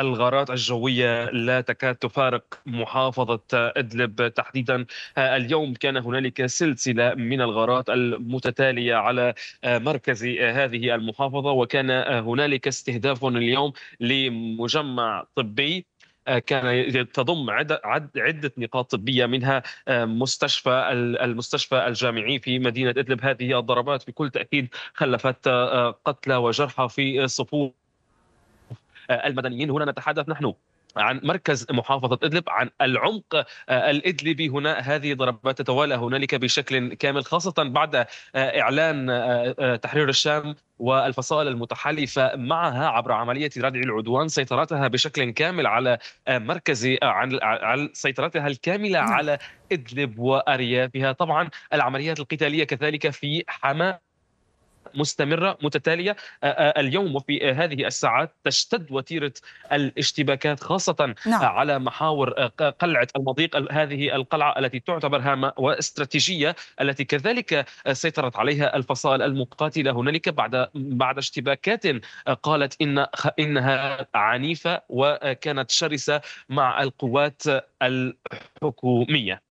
الغارات الجوية لا تكاد تفارق محافظة إدلب تحديدا اليوم كان هنالك سلسلة من الغارات المتتالية على مركز هذه المحافظة وكان هنالك استهداف اليوم لمجمع طبي كان تضم عدة نقاط طبية منها مستشفى المستشفى الجامعي في مدينة إدلب هذه الضربات بكل تأكيد خلفت قتلى وجرحى في صفوف آه، المدنيين هنا نتحدث نحن عن مركز محافظة إدلب عن العمق آه، الإدلبي هنا هذه ضربات تتوالى هنالك بشكل كامل خاصة بعد آه، إعلان تحرير الشام والفصائل المتحالفة معها عبر عملية ردع العدوان سيطرتها بشكل كامل على مركز عن سيطرتها الكاملة نعم. على إدلب وأريافها طبعا العمليات القتالية كذلك في حماة مستمره متتاليه آه، آه، اليوم وفي آه، هذه الساعات تشتد وتيره الاشتباكات خاصه نعم. على محاور قلعه المضيق هذه القلعه التي تعتبر هامه واستراتيجيه التي كذلك سيطرت عليها الفصائل المقاتله هنالك بعد بعد اشتباكات قالت ان انها عنيفه وكانت شرسه مع القوات الحكوميه